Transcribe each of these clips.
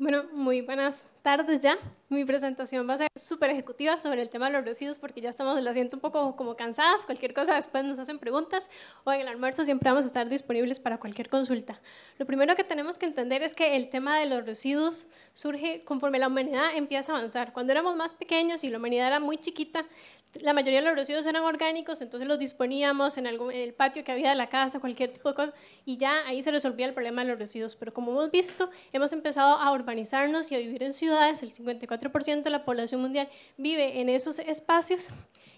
Bueno, muy buenas tardes ya. Mi presentación va a ser súper ejecutiva sobre el tema de los residuos porque ya estamos, en la siento un poco como cansadas. Cualquier cosa después nos hacen preguntas o en el almuerzo siempre vamos a estar disponibles para cualquier consulta. Lo primero que tenemos que entender es que el tema de los residuos surge conforme la humanidad empieza a avanzar. Cuando éramos más pequeños y la humanidad era muy chiquita, la mayoría de los residuos eran orgánicos, entonces los disponíamos en, algún, en el patio que había de la casa, cualquier tipo de cosa, y ya ahí se resolvía el problema de los residuos. Pero como hemos visto, hemos empezado a urbanizarnos y a vivir en ciudades el 54% de la población mundial vive en esos espacios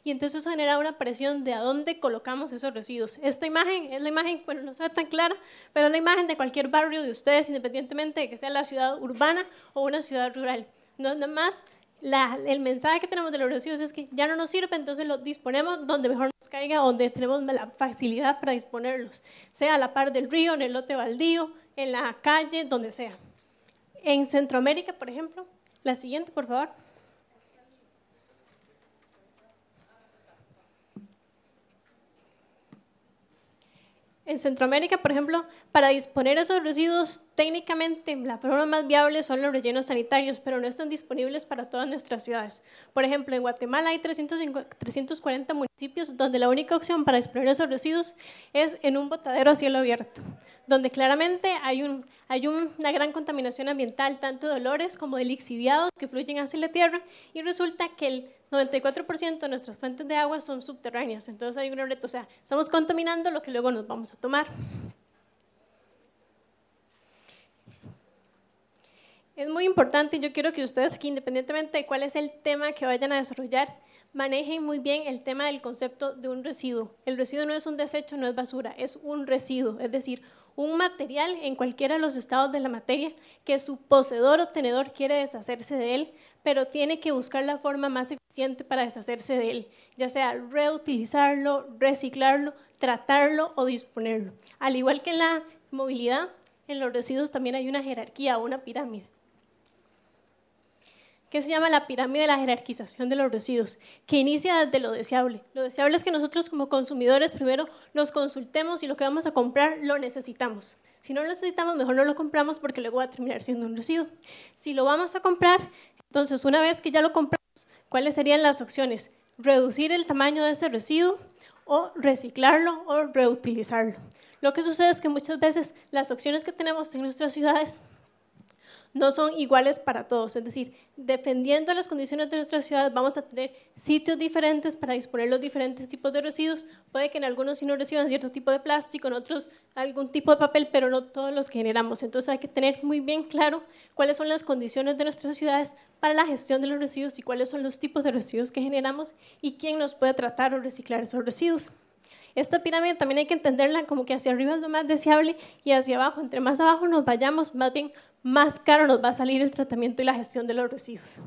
y entonces genera una presión de a dónde colocamos esos residuos. Esta imagen es la imagen, bueno, no se ve tan clara, pero es la imagen de cualquier barrio de ustedes, independientemente de que sea la ciudad urbana o una ciudad rural. No, nada más la, el mensaje que tenemos de los residuos es que ya no nos sirve, entonces los disponemos donde mejor nos caiga, donde tenemos la facilidad para disponerlos, sea a la par del río, en el lote baldío, en la calle, donde sea. En Centroamérica, por ejemplo, la siguiente, por favor. En Centroamérica, por ejemplo, para disponer esos residuos, técnicamente la forma más viable son los rellenos sanitarios, pero no están disponibles para todas nuestras ciudades. Por ejemplo, en Guatemala hay 340 municipios donde la única opción para disponer esos residuos es en un botadero a cielo abierto, donde claramente hay, un, hay una gran contaminación ambiental, tanto de olores como de lixiviados que fluyen hacia la tierra, y resulta que el 94% de nuestras fuentes de agua son subterráneas, entonces hay un reto, o sea, estamos contaminando lo que luego nos vamos a tomar. Es muy importante, yo quiero que ustedes aquí, independientemente de cuál es el tema que vayan a desarrollar, manejen muy bien el tema del concepto de un residuo. El residuo no es un desecho, no es basura, es un residuo, es decir, un material en cualquiera de los estados de la materia que su poseedor o tenedor quiere deshacerse de él, pero tiene que buscar la forma más eficiente para deshacerse de él, ya sea reutilizarlo, reciclarlo, tratarlo o disponerlo. Al igual que en la movilidad, en los residuos también hay una jerarquía, una pirámide que se llama la pirámide de la jerarquización de los residuos, que inicia desde lo deseable. Lo deseable es que nosotros como consumidores primero nos consultemos y lo que vamos a comprar lo necesitamos. Si no lo necesitamos, mejor no lo compramos porque luego va a terminar siendo un residuo. Si lo vamos a comprar, entonces una vez que ya lo compramos, ¿cuáles serían las opciones? Reducir el tamaño de ese residuo o reciclarlo o reutilizarlo. Lo que sucede es que muchas veces las opciones que tenemos en nuestras ciudades no son iguales para todos. Es decir, dependiendo de las condiciones de nuestra ciudad, vamos a tener sitios diferentes para disponer los diferentes tipos de residuos. Puede que en algunos sí nos reciban cierto tipo de plástico, en otros algún tipo de papel, pero no todos los generamos. Entonces hay que tener muy bien claro cuáles son las condiciones de nuestras ciudades para la gestión de los residuos y cuáles son los tipos de residuos que generamos y quién nos puede tratar o reciclar esos residuos. Esta pirámide también hay que entenderla como que hacia arriba es lo más deseable y hacia abajo, entre más abajo nos vayamos, más bien más caro nos va a salir el tratamiento y la gestión de los residuos.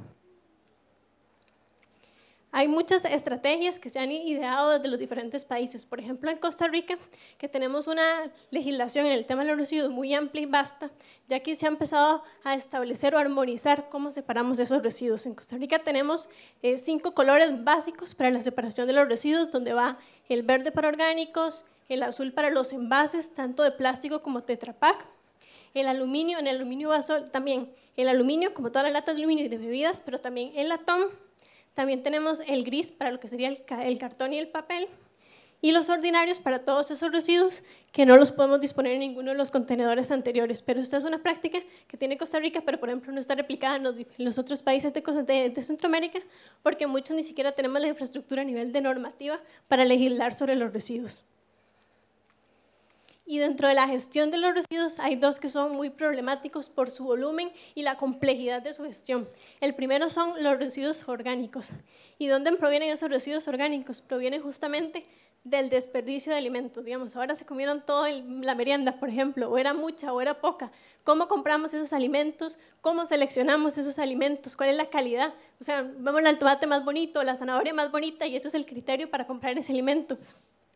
Hay muchas estrategias que se han ideado desde los diferentes países. Por ejemplo, en Costa Rica, que tenemos una legislación en el tema de los residuos muy amplia y vasta, ya que se ha empezado a establecer o armonizar cómo separamos esos residuos. En Costa Rica tenemos eh, cinco colores básicos para la separación de los residuos, donde va el verde para orgánicos, el azul para los envases, tanto de plástico como Tetra el aluminio, en el aluminio basol también, el aluminio como todas las latas de aluminio y de bebidas, pero también el latón, también tenemos el gris para lo que sería el, cartón y el papel. Y los ordinarios para todos esos residuos que no los podemos disponer en ninguno de los contenedores anteriores. Pero esta es una práctica que tiene Costa Rica, pero por ejemplo no está replicada en los, otros países de, Centroamérica, porque muchos ni siquiera tenemos la infraestructura a nivel de normativa para legislar sobre los residuos. Y dentro de la gestión de los residuos hay dos que son muy problemáticos por su volumen y la complejidad de su gestión. El primero son los residuos orgánicos. ¿Y dónde provienen esos residuos orgánicos? Provienen justamente del desperdicio de alimentos. Digamos, ahora se comieron toda la merienda, por ejemplo, o era mucha o era poca. ¿Cómo compramos esos alimentos? ¿Cómo seleccionamos esos alimentos? ¿Cuál es la calidad? O sea, vemos el tomate más bonito, la zanahoria más bonita y eso es el criterio para comprar ese alimento.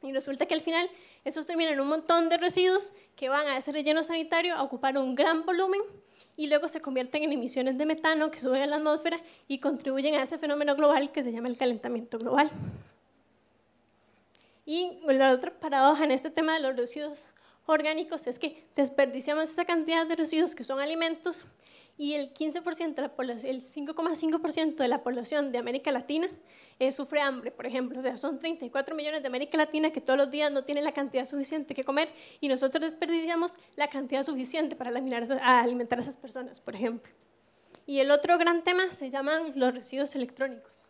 Y resulta que al final esos terminan en un montón de residuos que van a ese relleno sanitario a ocupar un gran volumen y luego se convierten en emisiones de metano que suben a la atmósfera y contribuyen a ese fenómeno global que se llama el calentamiento global. Y la otra paradoja en este tema de los residuos orgánicos es que desperdiciamos esa cantidad de residuos que son alimentos y el 15%, el 5,5% de la población de América Latina sufre hambre, por ejemplo. O sea, son 34 millones de América Latina que todos los días no tienen la cantidad suficiente que comer y nosotros desperdiciamos la cantidad suficiente para alimentar a esas personas, por ejemplo. Y el otro gran tema se llaman los residuos electrónicos.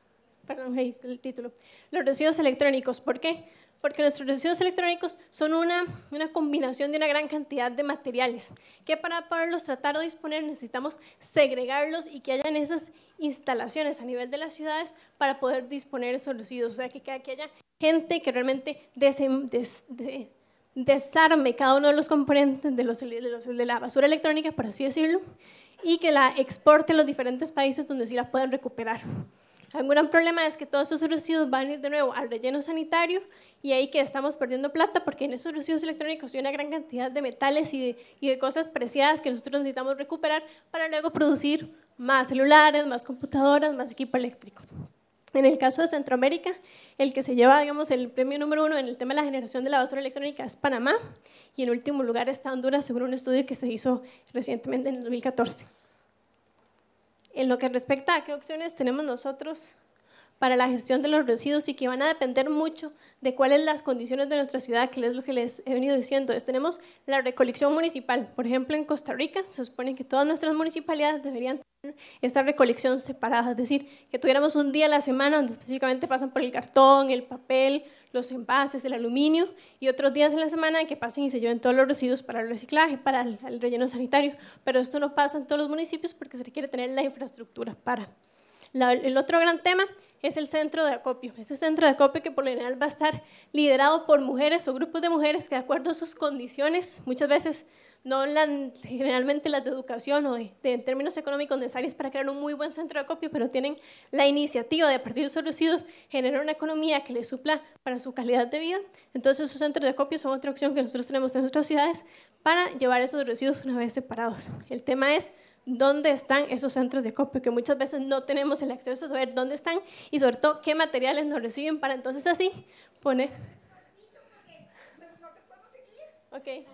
Perdón, el título. Los residuos electrónicos, ¿por qué? porque nuestros residuos electrónicos son una, combinación de una gran cantidad de materiales, que para poderlos tratar o disponer necesitamos segregarlos y que hayan esas instalaciones a nivel de las ciudades para poder disponer esos residuos, o sea, que, que haya gente que realmente desarme cada uno de los componentes de, los, de, de la basura electrónica, por así decirlo, y que la exporte a los diferentes países donde sí la puedan recuperar. Un gran problema es que todos esos residuos van a ir de nuevo al relleno sanitario y ahí que estamos perdiendo plata porque en esos residuos electrónicos hay una gran cantidad de metales y de, cosas preciadas que nosotros necesitamos recuperar para luego producir más celulares, más computadoras, más equipo eléctrico. En el caso de Centroamérica, el que se lleva, digamos, el premio número uno en el tema de la generación de la basura electrónica es Panamá y en último lugar está Honduras, según un estudio que se hizo recientemente en el 2014 en lo que respecta a qué opciones tenemos nosotros para la gestión de los residuos y que van a depender mucho de cuáles las condiciones de nuestra ciudad, que es lo que les he venido diciendo. Entonces, tenemos la recolección municipal. Por ejemplo, en Costa Rica se supone que todas nuestras municipalidades deberían tener esta recolección separada, es decir, que tuviéramos un día a la semana donde específicamente pasan por el cartón, el papel, los envases, el aluminio y otros días en la semana que pasen y se lleven todos los residuos para el reciclaje, para el, relleno sanitario. Pero esto no pasa en todos los municipios porque se requiere tener la infraestructura para. el otro gran tema es el centro de acopio. Ese centro de acopio que por lo general va a estar liderado por mujeres o grupos de mujeres que de acuerdo a sus condiciones muchas veces no generalmente las de educación o en términos económicos necesarios para crear un muy buen centro de acopio, pero tienen la iniciativa de a partir de esos residuos generar una economía que les supla para su calidad de vida. Entonces esos centros de acopio son otra opción que nosotros tenemos en nuestras ciudades para llevar esos residuos una vez separados. El tema es dónde están esos centros de acopio, que muchas veces no tenemos el acceso a saber dónde están y sobre todo qué materiales nos reciben para entonces así poner... okay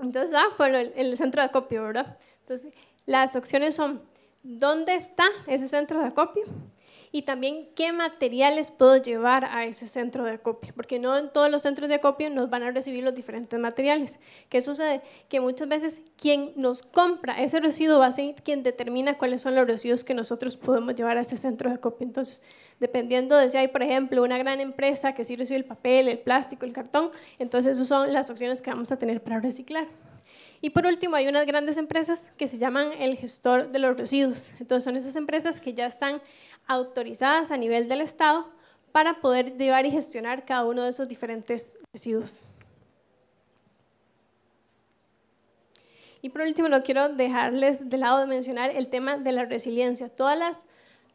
entonces, ah, bueno, el, centro de acopio, ¿verdad? Entonces, las opciones son, ¿dónde está ese centro de acopio? y también qué materiales puedo llevar a ese centro de acopio, porque no en todos los centros de acopio nos van a recibir los diferentes materiales. ¿Qué sucede? Que muchas veces quien nos compra ese residuo va a ser quien determina cuáles son los residuos que nosotros podemos llevar a ese centro de acopio. Entonces, dependiendo de si hay, por ejemplo, una gran empresa que sí recibe el papel, el plástico, el cartón, entonces esas son las opciones que vamos a tener para reciclar. Y por último, hay unas grandes empresas que se llaman el gestor de los residuos. Entonces, son esas empresas que ya están autorizadas a nivel del Estado para poder llevar y gestionar cada uno de esos diferentes residuos. Y por último, no quiero dejarles de lado de mencionar el tema de la resiliencia. Todas las,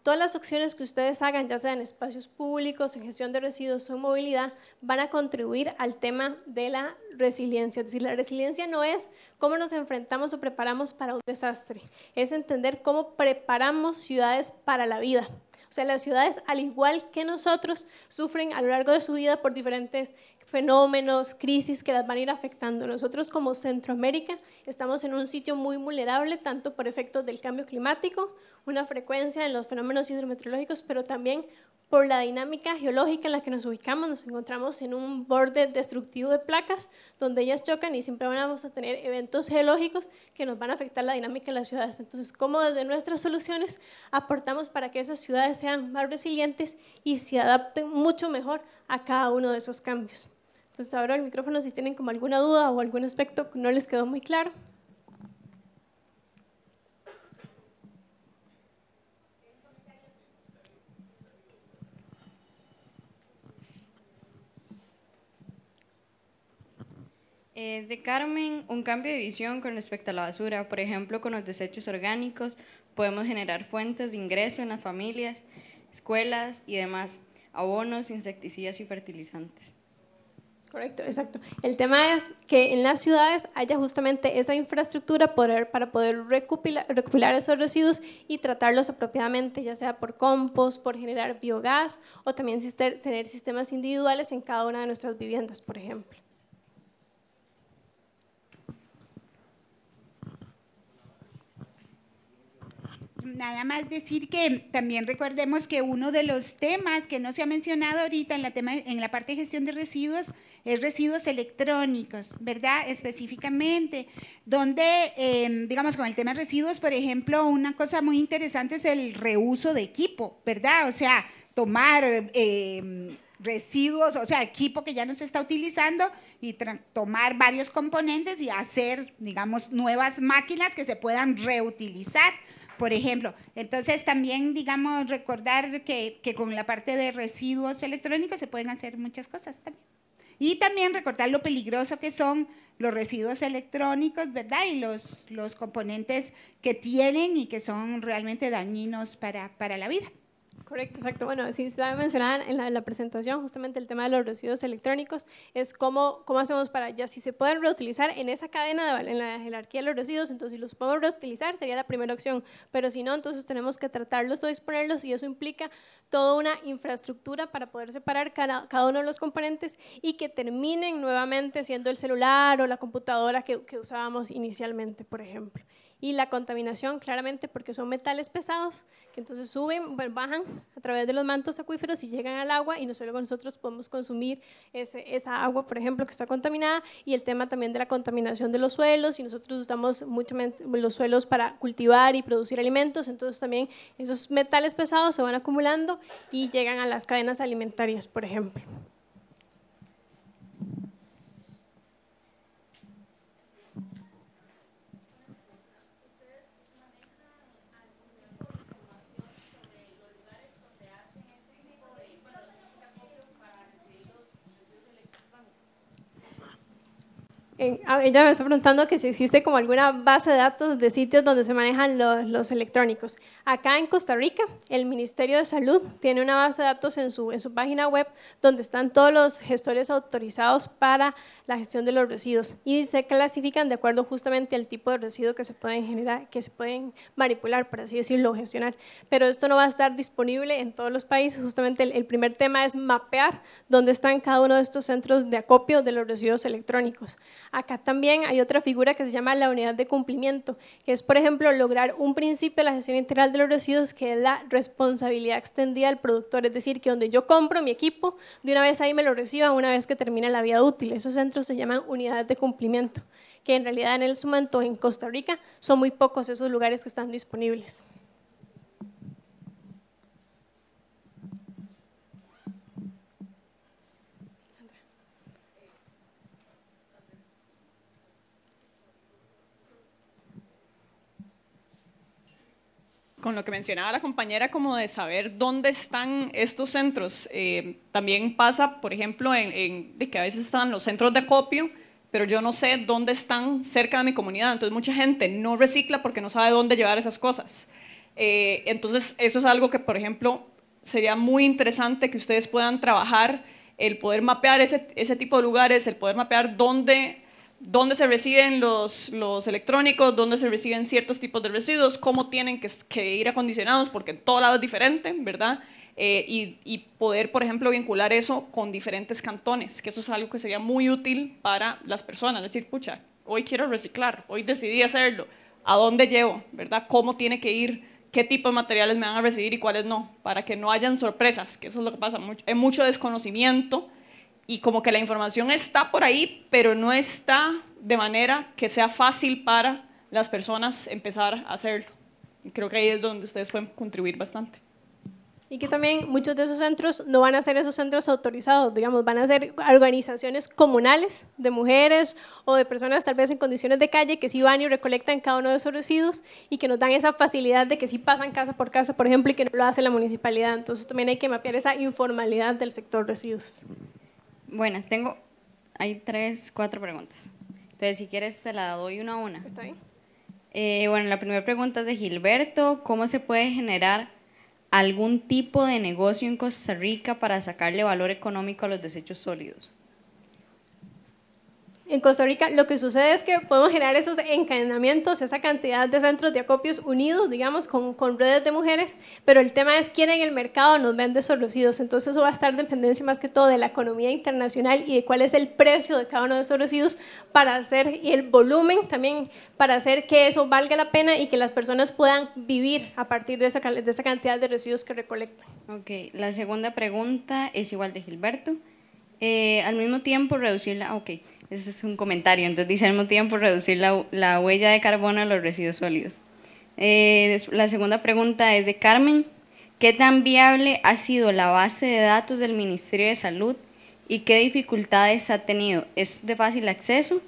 todas que ustedes hagan, ya sea en espacios públicos, en gestión de residuos o en movilidad, van a contribuir al tema de la resiliencia. Es decir, la resiliencia no es cómo nos enfrentamos o preparamos para un desastre, es entender cómo preparamos ciudades para la vida o sea, las ciudades, al igual que nosotros, sufren a lo largo de su vida por diferentes fenómenos, crisis que las van a ir afectando. Nosotros como Centroamérica estamos en un sitio muy vulnerable, tanto por efectos del cambio climático, una frecuencia en los fenómenos hidrometeorológicos, pero también por la dinámica geológica en la que nos ubicamos. Nos encontramos en un borde destructivo de placas donde ellas chocan y siempre vamos a tener eventos geológicos que nos van a afectar la dinámica de las ciudades. Entonces, ¿cómo desde nuestras soluciones aportamos para que esas ciudades sean más resilientes y se adapten mucho mejor a cada uno de esos cambios? Entonces abro el micrófono si tienen como alguna duda o algún aspecto que no les quedó muy claro. Es de Carmen, un cambio de visión con respecto a la basura. Por ejemplo, con los desechos orgánicos podemos generar fuentes de ingreso en las familias, escuelas y demás, abonos, insecticidas y fertilizantes. Correcto, exacto. El tema es que en las ciudades haya justamente esa infraestructura para poder recopilar, esos residuos y tratarlos apropiadamente, ya sea por compost, por generar biogás o también tener sistemas individuales en cada una de nuestras viviendas, por ejemplo. nada más decir que también recordemos que uno de los temas que no se ha mencionado ahorita en tema, en la parte de gestión de residuos es residuos electrónicos, ¿verdad? Específicamente, donde, em, digamos, con el tema de residuos, por ejemplo, una cosa muy interesante es el reuso de equipo, ¿verdad? O sea, tomar... Em, residuos, o sea, equipo que ya no se está utilizando y tomar varios componentes y hacer, digamos, nuevas máquinas que se puedan reutilizar, por ejemplo. Entonces, también, digamos, recordar que, que con la parte de residuos electrónicos se pueden hacer muchas cosas también. Y también recortar lo peligroso que son los residuos electrónicos, ¿verdad? Y los, componentes que tienen y que son realmente dañinos para la vida. Correcto, exacto. Bueno, si estaba mencionada en la, presentación justamente el tema de los residuos electrónicos, es cómo, cómo hacemos para ya, si se pueden reutilizar en esa cadena, de, en la jerarquía de los residuos, entonces si los podemos reutilizar sería la primera opción, pero si no, entonces tenemos que tratarlos o disponerlos y eso implica toda una infraestructura para poder separar cada, uno de los componentes y que terminen nuevamente siendo el celular o la computadora que usábamos inicialmente, por ejemplo y la contaminación claramente porque son metales pesados que entonces suben, bajan a través de los mantos acuíferos y llegan al agua y nosotros, nosotros podemos consumir ese, esa agua, por ejemplo, que está contaminada y el tema también de la contaminación de los suelos y nosotros usamos mucho los suelos para cultivar y producir alimentos, entonces también esos metales pesados se van acumulando y llegan a las cadenas alimentarias, por ejemplo. Ah, ella me está preguntando que si existe como alguna base de datos de sitios donde se manejan los, electrónicos. Acá en Costa Rica, el Ministerio de Salud tiene una base de datos en su, en su página web donde están todos los gestores autorizados para la gestión de los residuos y se clasifican de acuerdo justamente al tipo de residuo que se pueden generar, que se pueden manipular, por así decirlo, gestionar. Pero esto no va a estar disponible en todos los países. Justamente el primer tema es mapear dónde están cada uno de estos centros de acopio de los residuos electrónicos. Acá también hay otra figura que se llama la unidad de cumplimiento, que es, por ejemplo, lograr un principio de la gestión integral de los residuos, que es la responsabilidad extendida al productor, es decir, que donde yo compro mi equipo, de una vez ahí me lo reciba una vez que termina la vida útil. Esos centros se llaman unidades de cumplimiento, que en realidad en el momento en Costa Rica son muy pocos esos lugares que están disponibles. con lo que mencionaba la compañera, como de saber dónde están estos centros. Eh, también pasa, por ejemplo, de que a veces están los centros de acopio, pero yo no sé dónde están cerca de mi comunidad. Entonces mucha gente no recicla porque no sabe dónde llevar esas cosas. Eh, entonces eso es algo que, por ejemplo, sería muy interesante que ustedes puedan trabajar, el poder mapear ese, ese tipo de lugares, el poder mapear dónde dónde se reciben los, electrónicos, dónde se reciben ciertos tipos de residuos, cómo tienen que, ir acondicionados, porque en todo lado es diferente, ¿verdad? Eh, y, poder, por ejemplo, vincular eso con diferentes cantones, que eso es algo que sería muy útil para las personas, decir, pucha, hoy quiero reciclar, hoy decidí hacerlo, ¿a dónde llevo? ¿Verdad? ¿Cómo tiene que ir? ¿Qué tipo de materiales me van a recibir y cuáles no? Para que no hayan sorpresas, que eso es lo que pasa, hay mucho desconocimiento y como que la información está por ahí, pero no está de manera que sea fácil para las personas empezar a hacerlo. Y creo que ahí es donde ustedes pueden contribuir bastante. Y que también muchos de esos centros no van a ser esos centros autorizados, digamos, van a ser organizaciones comunales de mujeres o de personas tal vez en condiciones de calle que sí van y recolectan cada uno de esos residuos y que nos dan esa facilidad de que sí pasan casa por casa, por ejemplo, y que no lo hace la municipalidad. Entonces también hay que mapear esa informalidad del sector residuos. Buenas, tengo, hay tres, cuatro preguntas. Entonces, si quieres, te la doy una a una. Está bien. Eh, bueno, la primera pregunta es de Gilberto. ¿Cómo se puede generar algún tipo de negocio en Costa Rica para sacarle valor económico a los desechos sólidos? En Costa Rica lo que sucede es que podemos generar esos encadenamientos, esa cantidad de centros de acopios unidos, digamos, con, redes de mujeres, pero el tema es quién en el mercado nos vende esos residuos. Entonces eso va a estar dependencia más que todo de la economía internacional y de cuál es el precio de cada uno de esos residuos para hacer, y el volumen también, para hacer que eso valga la pena y que las personas puedan vivir a partir de esa, cantidad de residuos que recolectan. Ok, la segunda pregunta es igual de Gilberto. Eh, al mismo tiempo reducir la... Okay. Ese es un comentario. Entonces dice al mismo tiempo reducir la, huella de carbono de los residuos sólidos. Eh, la segunda pregunta es de Carmen. ¿Qué tan viable ha sido la base de datos del Ministerio de Salud y qué dificultades ha tenido? ¿Es de fácil acceso?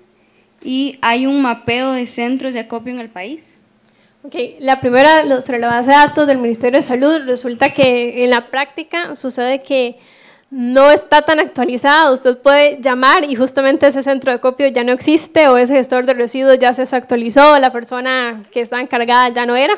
¿Y hay un mapeo de centros de acopio en el país? Ok, la primera sobre la base de datos del Ministerio de Salud resulta que en la práctica sucede que no está tan actualizado. Usted puede llamar y justamente ese centro de copio ya no existe o ese gestor de residuos ya se actualizó, la persona que está encargada ya no era.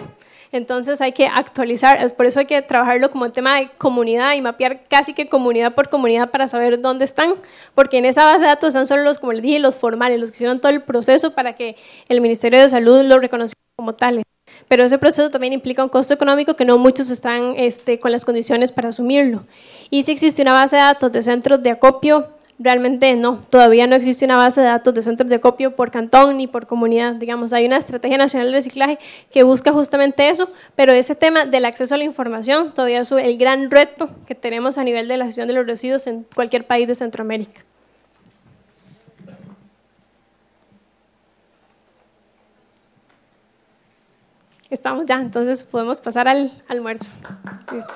Entonces hay que actualizar, es por eso hay que trabajarlo como tema de comunidad y mapear casi que comunidad por comunidad para saber dónde están, porque en esa base de datos están solo los, como les dije, los formales, los que hicieron todo el proceso para que el Ministerio de Salud lo reconociera como tales. Pero ese proceso también implica un costo económico que no muchos están este, con las condiciones para asumirlo. Y si existe una base de datos de centros de acopio, realmente no, todavía no existe una base de datos de centros de acopio por cantón ni por comunidad, digamos, hay una estrategia nacional de reciclaje que busca justamente eso, pero ese tema del acceso a la información todavía es el gran reto que tenemos a nivel de la gestión de los residuos en cualquier país de Centroamérica. Estamos ya, entonces podemos pasar al almuerzo. Listo.